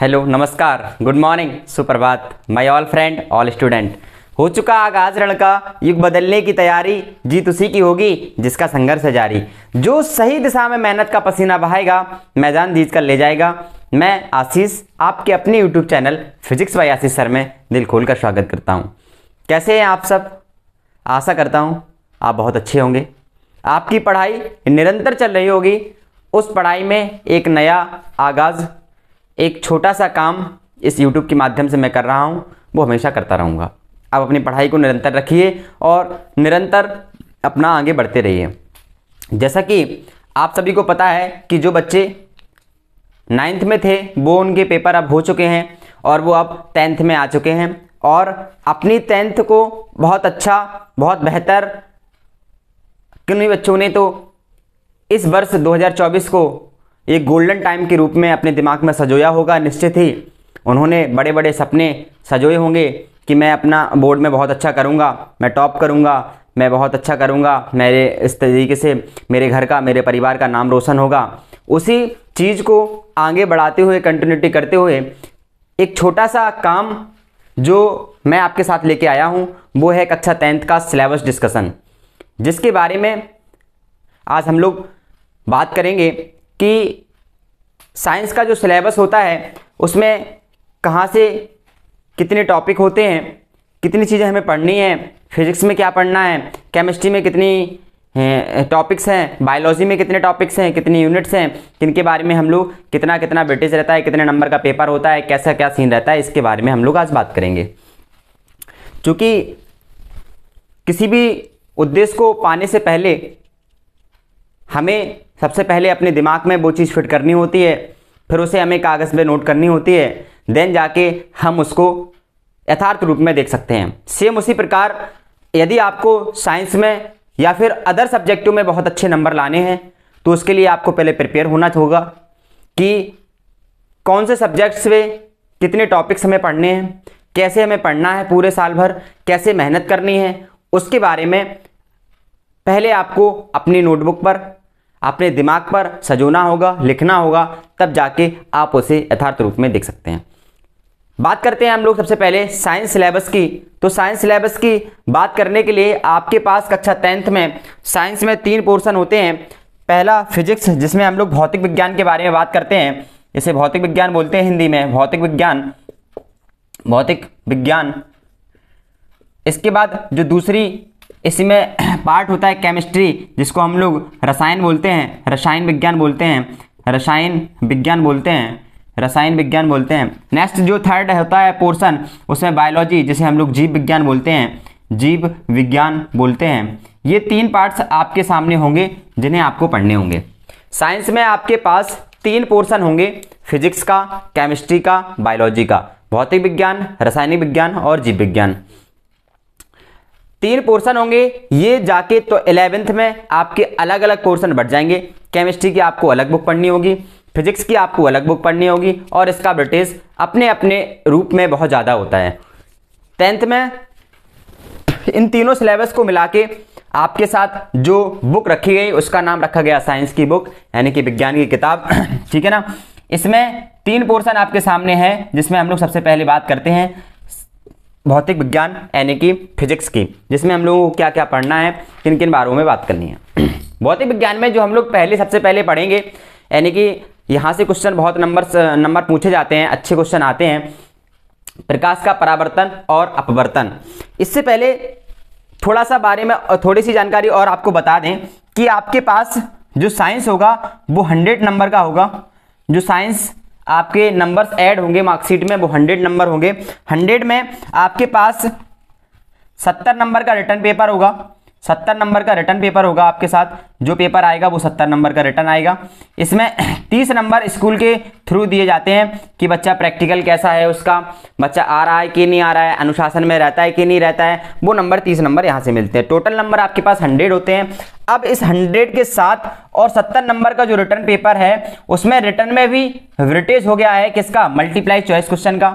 hello नमस्कार good morning सुप्रभात my all friend all student हो चुका आगाज रण का युग बदलने की तैयारी जीत उसी की होगी जिसका संघर्ष है जारी जो सही दिशा में मेहनत का पसीना बहाएगा मैदान जीत कर ले जाएगा मैं आशीष आपके अपने YouTube channel physics by Ashish sir में दिल खोल कर स्वागत करता हूँ कैसे हैं आप सब आशा करता हूँ आप बहुत अच्छे होंगे आपकी पढ़ाई निरंतर चल रही होगी उस पढ़ाई में एक नया आगाज़ एक छोटा सा काम इस यूट्यूब के माध्यम से मैं कर रहा हूँ वो हमेशा करता रहूँगा आप अपनी पढ़ाई को निरंतर रखिए और निरंतर अपना आगे बढ़ते रहिए जैसा कि आप सभी को पता है कि जो बच्चे नाइन्थ में थे वो उनके पेपर अब हो चुके हैं और वो अब टेंथ में आ चुके हैं और अपनी टेंथ को बहुत अच्छा बहुत बेहतर किन्हीं बच्चों ने तो इस वर्ष 2024 को एक गोल्डन टाइम के रूप में अपने दिमाग में सजोया होगा निश्चित ही उन्होंने बड़े बड़े सपने सजोए होंगे कि मैं अपना बोर्ड में बहुत अच्छा करूँगा मैं टॉप करूँगा मैं बहुत अच्छा करूँगा मेरे इस तरीके से मेरे घर का मेरे परिवार का नाम रोशन होगा उसी चीज़ को आगे बढ़ाते हुए कंटिन्यूटी करते हुए एक छोटा सा काम जो मैं आपके साथ लेके आया हूँ वो है कक्षा अच्छा टेंथ का सिलेबस डिस्कशन जिसके बारे में आज हम लोग बात करेंगे कि साइंस का जो सिलेबस होता है उसमें कहाँ से कितने टॉपिक होते हैं कितनी चीज़ें हमें पढ़नी हैं फिज़िक्स में क्या पढ़ना है केमिस्ट्री में कितनी टॉपिक्स हैं बायोलॉजी में कितने टॉपिक्स हैं कितनी यूनिट्स हैं किनके बारे में हम लोग कितना कितना ब्रिटिश रहता है कितने नंबर का पेपर होता है कैसा क्या सीन रहता है इसके बारे में हम लोग आज बात करेंगे चूँकि किसी भी उद्देश्य को पाने से पहले हमें सबसे पहले अपने दिमाग में वो चीज़ फिट करनी होती है फिर उसे हमें कागज़ पे नोट करनी होती है देन जाके हम उसको यथार्थ रूप में देख सकते हैं सेम उसी प्रकार यदि आपको साइंस में या फिर अदर सब्जेक्टों में बहुत अच्छे नंबर लाने हैं तो उसके लिए आपको पहले प्रिपेयर होना होगा कि कौन से सब्जेक्ट्स में कितने टॉपिक्स हमें पढ़ने हैं कैसे हमें पढ़ना है पूरे साल भर कैसे मेहनत करनी है उसके बारे में पहले आपको अपनी नोटबुक पर अपने दिमाग पर सजोना होगा लिखना होगा तब जाके आप उसे यथार्थ रूप में देख सकते हैं बात करते हैं हम लोग सबसे पहले साइंस सिलेबस की तो साइंस सिलेबस की बात करने के लिए आपके पास कक्षा टेंथ में साइंस में तीन पोर्शन होते हैं पहला फिजिक्स जिसमें हम लोग भौतिक विज्ञान के बारे में बात करते हैं इसे भौतिक विज्ञान बोलते हैं हिंदी में भौतिक विज्ञान भौतिक विज्ञान इसके बाद जो दूसरी इसमें पार्ट होता है केमिस्ट्री जिसको हम लोग रसायन बोलते हैं रसायन विज्ञान बोलते हैं रसायन विज्ञान बोलते हैं रसायन विज्ञान बोलते हैं नेक्स्ट जो थर्ड होता है पोर्शन उसमें बायोलॉजी जिसे हम लोग जीव विज्ञान बोलते हैं जीव विज्ञान बोलते हैं ये तीन पार्ट्स आपके सामने होंगे जिन्हें आपको पढ़ने होंगे साइंस में आपके पास तीन पोर्शन होंगे फिजिक्स का केमिस्ट्री का बायोलॉजी का भौतिक विज्ञान रासायनिक विज्ञान और जीव विज्ञान तीन पोर्शन होंगे ये जाके तो इलेवेंथ में आपके अलग अलग पोर्शन बढ़ जाएंगे केमिस्ट्री की आपको अलग बुक पढ़नी होगी फिजिक्स की आपको अलग बुक पढ़नी होगी और इसका ब्रिटिश अपने अपने रूप में बहुत ज़्यादा होता है टेंथ में इन तीनों सिलेबस को मिला के आपके साथ जो बुक रखी गई उसका नाम रखा गया साइंस की बुक यानी कि विज्ञान की किताब ठीक है ना इसमें तीन पोर्शन आपके सामने है जिसमें हम लोग सबसे पहले बात करते हैं भौतिक विज्ञान यानी कि फिजिक्स की जिसमें हम लोगों को क्या क्या पढ़ना है किन किन बारों में बात करनी है भौतिक विज्ञान में जो हम लोग पहले सबसे पहले पढ़ेंगे यानी कि यहाँ से क्वेश्चन बहुत नंबर नंबर पूछे जाते हैं अच्छे क्वेश्चन आते हैं प्रकाश का परावर्तन और अपवर्तन इससे पहले थोड़ा सा बारे में थोड़ी सी जानकारी और आपको बता दें कि आपके पास जो साइंस होगा वो हंड्रेड नंबर का होगा जो साइंस आपके नंबर्स ऐड होंगे मार्कशीट में वो हंड्रेड नंबर होंगे हंड्रेड में आपके पास सत्तर नंबर का रिटर्न पेपर होगा सत्तर नंबर का रिटर्न पेपर होगा आपके साथ जो पेपर आएगा वो सत्तर नंबर का रिटर्न आएगा इसमें तीस नंबर स्कूल के थ्रू दिए जाते हैं कि बच्चा प्रैक्टिकल कैसा है उसका बच्चा आ रहा है कि नहीं आ रहा है अनुशासन में रहता है कि नहीं रहता है वो नंबर तीस नंबर यहाँ से मिलते हैं टोटल नंबर आपके पास हंड्रेड होते हैं अब इस हंड्रेड के साथ और सत्तर नंबर का जो रिटर्न पेपर है उसमें रिटर्न में भी वृटेज हो गया है किसका मल्टीप्लाई चॉइस क्वेश्चन का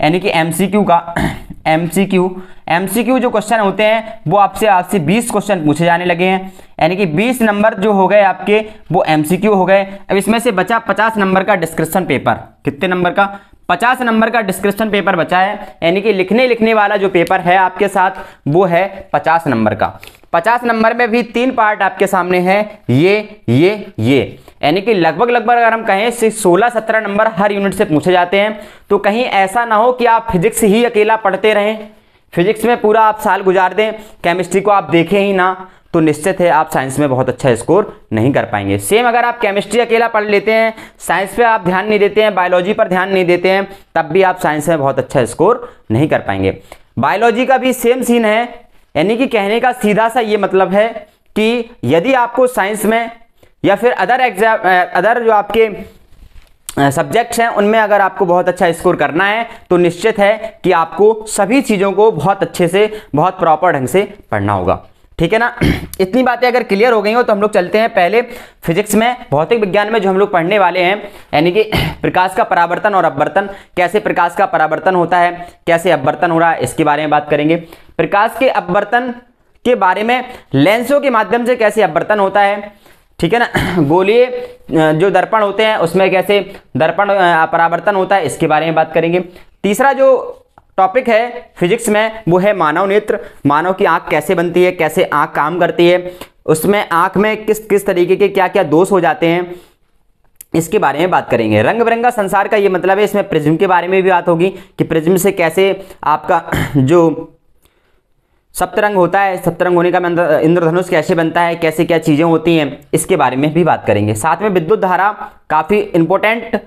यानी कि एम का एमसीक्यू एमसीक्यू जो क्वेश्चन होते हैं वो आपसे आपसे 20 क्वेश्चन पूछे जाने लगे हैं यानी कि 20 नंबर जो हो गए आपके वो एमसीक्यू हो गए अब इसमें से बचा 50 नंबर का डिस्क्रिप्शन पेपर कितने नंबर का 50 नंबर का डिस्क्रिप्शन पेपर बचा है यानी कि लिखने लिखने वाला जो पेपर है आपके साथ वो है पचास नंबर का पचास नंबर में भी तीन पार्ट आपके सामने है ये ये ये ये यानी कि लगभग लगभग अगर हम कहें सोलह सत्रह नंबर हर यूनिट से पूछे जाते हैं तो कहीं ऐसा ना हो कि आप फिजिक्स ही अकेला पढ़ते रहें फिजिक्स में पूरा आप साल गुजार दें केमिस्ट्री को आप देखें ही ना तो निश्चित है आप साइंस में बहुत अच्छा स्कोर नहीं कर पाएंगे सेम अगर आप केमिस्ट्री अकेला पढ़ लेते हैं साइंस पे आप ध्यान नहीं देते हैं बायोलॉजी पर ध्यान नहीं देते हैं तब भी आप साइंस में बहुत अच्छा स्कोर नहीं कर पाएंगे बायोलॉजी का भी सेम सीन है यानी कि कहने का सीधा सा ये मतलब है कि यदि आपको साइंस में या फिर अदर एग्जाम अदर जो आपके सब्जेक्ट्स हैं उनमें अगर आपको बहुत अच्छा स्कोर करना है तो निश्चित है कि आपको सभी चीज़ों को बहुत अच्छे से बहुत प्रॉपर ढंग से पढ़ना होगा ठीक है ना इतनी बातें अगर क्लियर हो गई हो तो हम लोग चलते हैं पहले फिजिक्स में भौतिक विज्ञान में जो हम लोग पढ़ने वाले हैं यानी कि प्रकाश का परावर्तन और अपवर्तन कैसे प्रकाश का परावर्तन होता है कैसे अपवर्तन हो रहा है इसके बारे में बात करेंगे प्रकाश के अपवर्तन के बारे में लेंसों के माध्यम से कैसे अपवर्तन होता है ठीक है ना गोलीय जो दर्पण होते हैं उसमें कैसे दर्पण परावर्तन होता है इसके बारे में बात करेंगे तीसरा जो टॉपिक है फिजिक्स में वो है मानव नेत्र मानव की आँख कैसे बनती है कैसे आँख काम करती है उसमें आँख में किस किस तरीके के क्या क्या दोष हो जाते हैं इसके बारे में बात करेंगे रंग बिरंगा संसार का ये मतलब है इसमें प्रिज्म के बारे में भी बात होगी कि प्रिज्म से कैसे आपका जो सप्तरंग होता है सप्तरंग होने का इंद्रधनुष कैसे बनता है कैसे क्या चीज़ें होती हैं इसके बारे में भी बात करेंगे साथ में विद्युत धारा काफ़ी इंपॉर्टेंट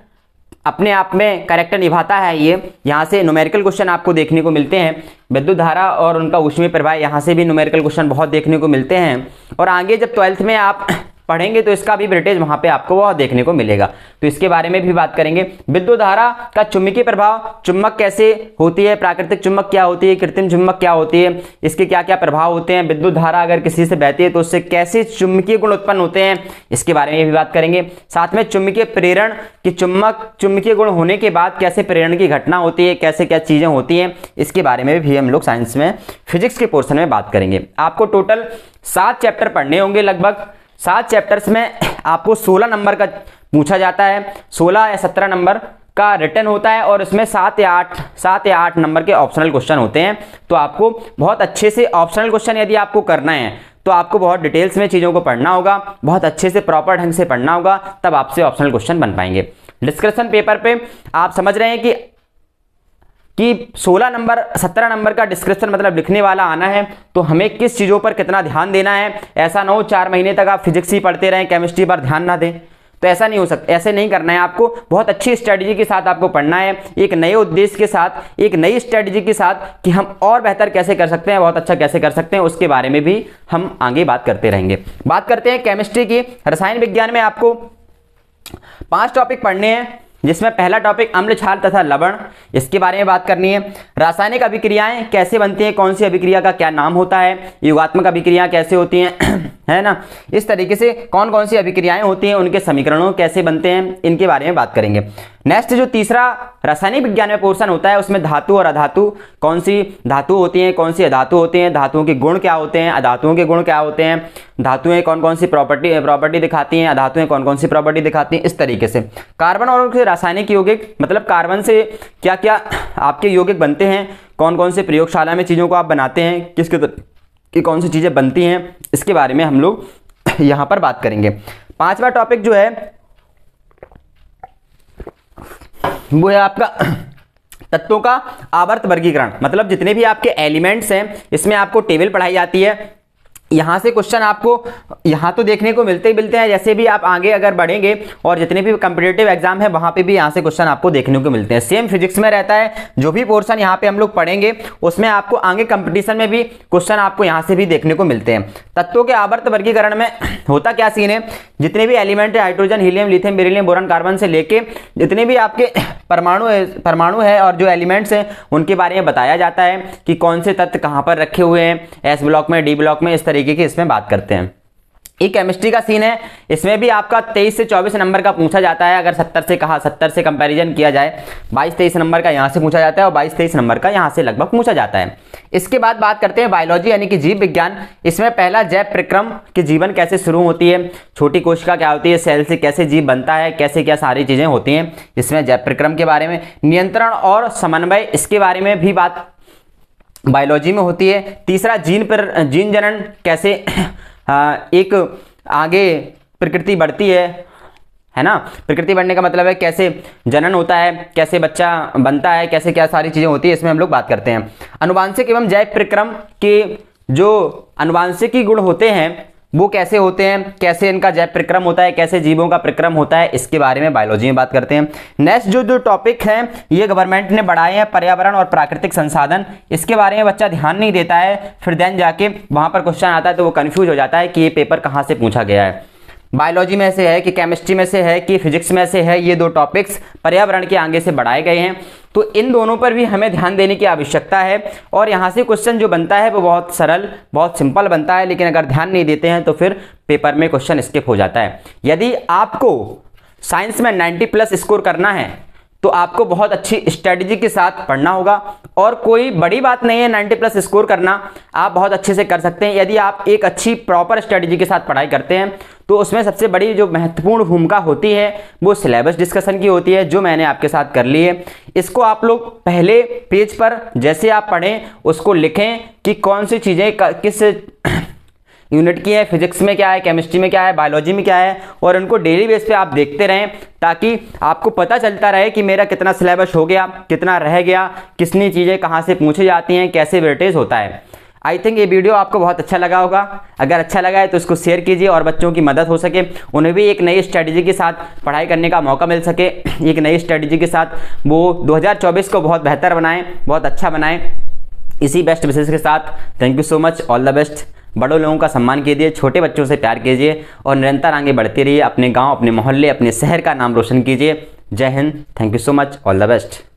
अपने आप में करेक्टर निभाता है ये यहाँ से नोमेरिकल क्वेश्चन आपको देखने को मिलते हैं विद्युत धारा और उनका उष्मीय प्रभाव यहाँ से भी न्यूमेरिकल क्वेश्चन बहुत देखने को मिलते हैं और आगे जब ट्वेल्थ में आप पढ़ेंगे तो इसका भी ब्रिटेज वहां पे आपको वह देखने को मिलेगा तो इसके बारे में भी बात करेंगे विद्युत धारा का चुम्बकीय प्रभाव चुम्बक कैसे होती है प्राकृतिक चुम्बक क्या होती है कृत्रिम चुम्बक क्या होती है इसके क्या क्या प्रभाव होते हैं विद्युत धारा अगर किसी से बहती है तो उससे कैसे चुम्बकीय गुण उत्पन्न होते हैं इसके बारे में भी बात करेंगे साथ में चुम्बकीय प्रेरण की चुम्बक चुम्बकीय गुण होने के बाद कैसे प्रेरण की घटना होती है कैसे क्या चीज़ें होती हैं इसके बारे में भी हम लोग साइंस में फिजिक्स के पोर्सन में बात करेंगे आपको टोटल सात चैप्टर पढ़ने होंगे लगभग सात चैप्टर्स में आपको सोलह नंबर का पूछा जाता है सोलह या सत्रह नंबर का रिटर्न होता है और इसमें सात या आठ सात या आठ नंबर के ऑप्शनल क्वेश्चन होते हैं तो आपको बहुत अच्छे से ऑप्शनल क्वेश्चन यदि आपको करना है तो आपको बहुत डिटेल्स में चीज़ों को पढ़ना होगा बहुत अच्छे से प्रॉपर ढंग से पढ़ना होगा तब आपसे ऑप्शनल क्वेश्चन बन पाएंगे डिस्क्रिप्शन पेपर पे आप समझ रहे हैं कि कि 16 नंबर 17 नंबर का डिस्क्रिप्शन मतलब लिखने वाला आना है तो हमें किस चीज़ों पर कितना ध्यान देना है ऐसा ना हो चार महीने तक आप फिजिक्स ही पढ़ते रहें केमिस्ट्री पर ध्यान ना दें तो ऐसा नहीं हो सकता ऐसे नहीं करना है आपको बहुत अच्छी स्ट्रेटजी के साथ आपको पढ़ना है एक नए उद्देश्य के साथ एक नई स्ट्रेटजी के साथ कि हम और बेहतर कैसे कर सकते हैं बहुत अच्छा कैसे कर सकते हैं उसके बारे में भी हम आगे बात करते रहेंगे बात करते हैं केमिस्ट्री की रसायन विज्ञान में आपको पांच टॉपिक पढ़ने हैं जिसमें पहला टॉपिक अम्ल छाल तथा लवण इसके बारे में बात करनी है रासायनिक अभिक्रियाएं कैसे बनती हैं कौन सी अभिक्रिया का क्या नाम होता है युगात्मक अभिक्रिया कैसे होती हैं है ना इस तरीके से कौन कौन सी अभिक्रियाएं होती हैं उनके समीकरणों कैसे बनते हैं इनके बारे में बात करेंगे नेक्स्ट जो तीसरा रासायनिक विज्ञान में पोर्शन होता है उसमें धातु और अधातु कौन सी धातु होती हैं कौन सी अधातु होती हैं धातुओं के गुण क्या होते हैं अधातुओं के गुण क्या होते हैं धातुएं कौन कौन सी प्रॉपर्टी प्रॉपर्टी दिखाती हैं अधातुएं कौन कौन सी प्रॉपर्टी दिखाती हैं इस तरीके से कार्बन और रासायनिक यौगिक मतलब कार्बन से क्या क्या आपके यौगिक बनते हैं कौन कौन से प्रयोगशाला में चीज़ों को आप बनाते हैं किस की कौन सी चीज़ें बनती हैं इसके बारे में हम लोग यहाँ पर बात करेंगे पांचवा टॉपिक जो है वो है आपका तत्वों का आवर्त वर्गीकरण मतलब जितने भी आपके एलिमेंट्स हैं इसमें आपको टेबल पढ़ाई जाती है यहाँ से क्वेश्चन आपको यहाँ तो देखने को मिलते ही मिलते हैं जैसे भी आप आगे अगर बढ़ेंगे और जितने भी कम्पिटेटिव एग्जाम है वहाँ पे भी यहाँ से क्वेश्चन आपको देखने को मिलते हैं सेम फिजिक्स में रहता है जो भी पोर्शन यहाँ पे हम लोग पढ़ेंगे उसमें आपको आगे कंपटीशन में भी क्वेश्चन आपको यहाँ से भी देखने को मिलते हैं तत्वों के आवर्त वर्गीकरण में होता क्या सीन है जितने भी एलिमेंट है hydrogen helium lithium beryllium boron carbon से लेके जितने भी आपके परमाणु है परमाणु है और जो एलिमेंट्स हैं उनके बारे में बताया जाता है कि कौन से तत्व कहाँ पर रखे हुए हैं एस ब्लॉक में डी ब्लॉक में इस तरीके तरीके की इसमें बात करते हैं ये केमिस्ट्री का सीन है इसमें भी आपका 23 से 24 नंबर का पूछा जाता है अगर 70 से कहा 70 से कंपैरिजन किया जाए 22 23 नंबर का यहाँ से पूछा जाता है और 22 23 नंबर का यहाँ से लगभग पूछा जाता है इसके बाद बात करते हैं बायोलॉजी यानी कि जीव विज्ञान इसमें पहला जैव प्रक्रम कि जीवन कैसे शुरू होती है छोटी कोशिका क्या होती है सेल से कैसे जीव बनता है कैसे क्या सारी चीज़ें होती हैं इसमें जैव प्रक्रम के बारे में नियंत्रण और समन्वय इसके बारे में भी बात बायोलॉजी में होती है तीसरा जीन पर जीन जनन कैसे एक आगे प्रकृति बढ़ती है है ना प्रकृति बढ़ने का मतलब है कैसे जनन होता है कैसे बच्चा बनता है कैसे क्या सारी चीज़ें होती है इसमें हम लोग बात करते हैं अनुवांशिक एवं जैव प्रक्रम के जो अनुवांशिकी गुण होते हैं वो कैसे होते हैं कैसे इनका जैव प्रक्रम होता है कैसे जीवों का प्रक्रम होता है इसके बारे में बायोलॉजी में बात करते हैं नेक्स्ट जो जो टॉपिक है ये गवर्नमेंट ने बढ़ाए हैं पर्यावरण और प्राकृतिक संसाधन इसके बारे में बच्चा ध्यान नहीं देता है फिर देन जाके वहाँ पर क्वेश्चन आता है तो वो कन्फ्यूज हो जाता है कि ये पेपर कहाँ से पूछा गया है बायोलॉजी में से है कि केमिस्ट्री में से है कि फिजिक्स में से है ये दो टॉपिक्स पर्यावरण के आगे से बढ़ाए गए हैं तो इन दोनों पर भी हमें ध्यान देने की आवश्यकता है और यहाँ से क्वेश्चन जो बनता है वो बहुत सरल बहुत सिंपल बनता है लेकिन अगर ध्यान नहीं देते हैं तो फिर पेपर में क्वेश्चन स्किप हो जाता है यदि आपको साइंस में नाइन्टी प्लस स्कोर करना है तो आपको बहुत अच्छी स्ट्रेटजी के साथ पढ़ना होगा और कोई बड़ी बात नहीं है नाइन्टी प्लस स्कोर करना आप बहुत अच्छे से कर सकते हैं यदि आप एक अच्छी प्रॉपर स्ट्रेटजी के साथ पढ़ाई करते हैं तो उसमें सबसे बड़ी जो महत्वपूर्ण भूमिका होती है वो सिलेबस डिस्कशन की होती है जो मैंने आपके साथ कर ली है इसको आप लोग पहले पेज पर जैसे आप पढ़ें उसको लिखें कि कौन सी चीज़ें किस यूनिट की है फिजिक्स में क्या है केमिस्ट्री में क्या है बायोलॉजी में क्या है और उनको डेली बेस पे आप देखते रहें ताकि आपको पता चलता रहे कि मेरा कितना सिलेबस हो गया कितना रह गया कितनी चीज़ें कहाँ से पूछी जाती हैं कैसे वेटेज होता है आई थिंक ये वीडियो आपको बहुत अच्छा लगा होगा अगर अच्छा लगा है तो इसको शेयर कीजिए और बच्चों की मदद हो सके उन्हें भी एक नई स्ट्रैटेजी के साथ पढ़ाई करने का मौका मिल सके एक नई स्ट्रैटेजी के साथ वो 2024 को बहुत बेहतर बनाएं बहुत अच्छा बनाएं इसी बेस्ट विशेष के साथ thank you so much all the best बड़ों लोगों का सम्मान कीजिए छोटे बच्चों से प्यार कीजिए और निरंतर आगे बढ़ते रहिए अपने गाँव अपने मोहल्ले अपने शहर का नाम रोशन कीजिए जय Hind thank you so much all the best